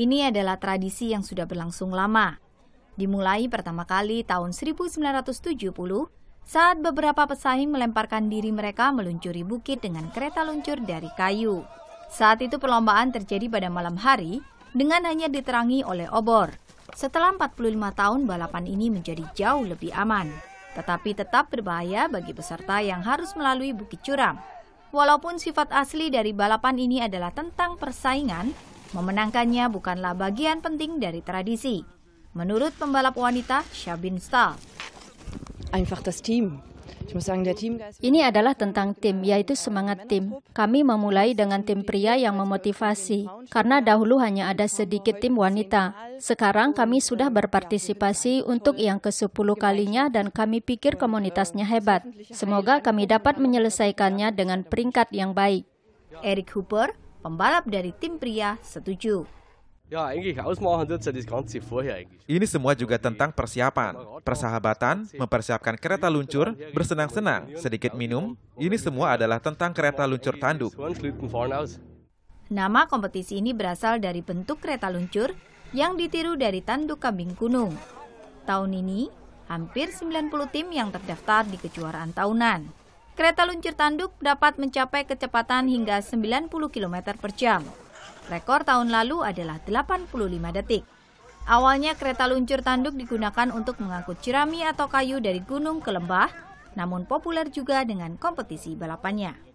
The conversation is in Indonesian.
Ini adalah tradisi yang sudah berlangsung lama. Dimulai pertama kali tahun 1970 saat beberapa pesaing melemparkan diri mereka meluncuri bukit dengan kereta luncur dari kayu. Saat itu perlombaan terjadi pada malam hari dengan hanya diterangi oleh obor. Setelah 45 tahun balapan ini menjadi jauh lebih aman, tetapi tetap berbahaya bagi peserta yang harus melalui bukit curam. Walaupun sifat asli dari balapan ini adalah tentang persaingan, Memenangkannya bukanlah bagian penting dari tradisi. Menurut pembalap wanita Shabin Stahl. Einfach das Team. Ini adalah tentang tim, yaitu semangat tim. Kami memulai dengan tim pria yang memotivasi, karena dahulu hanya ada sedikit tim wanita. Sekarang kami sudah berpartisipasi untuk yang ke-10 kalinya dan kami pikir komunitasnya hebat. Semoga kami dapat menyelesaikannya dengan peringkat yang baik. Eric Hooper, Pembalap dari tim pria setuju. Ya, ya, ini semua juga tentang persiapan, persahabatan, mempersiapkan kereta luncur, bersenang-senang, sedikit minum. Ini semua adalah tentang kereta luncur tanduk. Nama kompetisi ini berasal dari bentuk kereta luncur yang ditiru dari tanduk kambing gunung. Tahun ini, hampir 90 tim yang terdaftar di kejuaraan tahunan. Kereta luncur tanduk dapat mencapai kecepatan hingga 90 km per jam. Rekor tahun lalu adalah 85 detik. Awalnya kereta luncur tanduk digunakan untuk mengangkut jerami atau kayu dari gunung ke lembah, namun populer juga dengan kompetisi balapannya.